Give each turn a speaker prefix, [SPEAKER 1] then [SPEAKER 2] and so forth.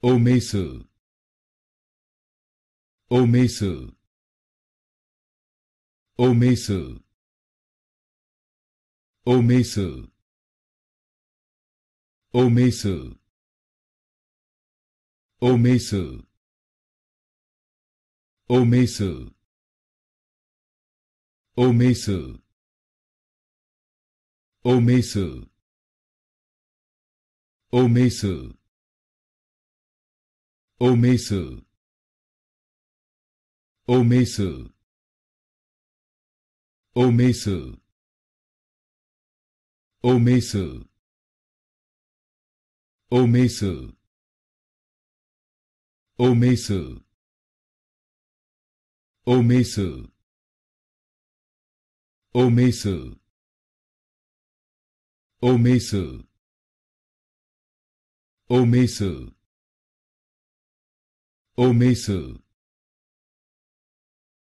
[SPEAKER 1] O Mesel, O Mesel, O Mesel, O Mesel, O Mesel, O Mesel, O Mesel, O Mesel, O Mesel, O Mesel, O mesil. O mesil. O mesil. O mesil. O mesil. O mesil. O mesil. O mesil. O Mesel, O Mesel, O Masu,